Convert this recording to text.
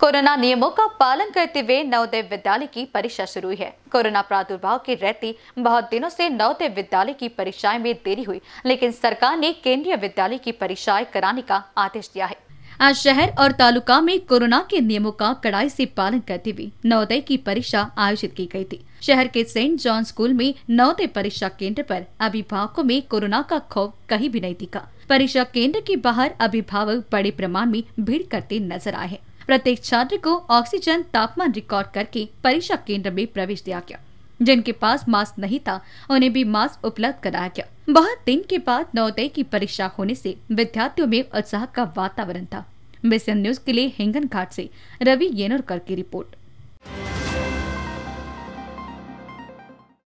corona नियमों का पालन करते हुए नवोदय विद्यालय की परीक्षा शुरू हुई है कोरोना प्रादुर्भाव के रहते बहुत दिनों से नवोदय विद्यालय की परीक्षाएं में देरी हुई लेकिन सरकार ने केंद्रीय विद्यालय की परीक्षाएं कराने का आदेश दिया है आज शहर और तालुका में कोरोना के नियमों का कड़ाई से पालन करते हुए नवोदय की परीक्षा आयोजित की गई थी शहर के सेंट जॉन स्कूल में नवोदय परीक्षा केंद्र पर अभिभावकों में कोरोना का खौफ कहीं भी नहीं दिखा परीक्षा केंद्र के बाहर अभिभावक बड़े प्रमाण में भीड़ करते नजर आए हैं प्रत्येक छात्र को ऑक्सीजन तापमान रिकॉर्ड करके परीक्षा केंद्र में प्रवेश दिया गया जिनके पास मास्क नहीं था उन्हें भी मास्क उपलब्ध कराया गया बहुत दिन के बाद नवोदय की परीक्षा होने से विद्यार्थियों में उत्साह का वातावरण था बेसन न्यूज के लिए हिंगन घाट से रवि येनोरकर की रिपोर्ट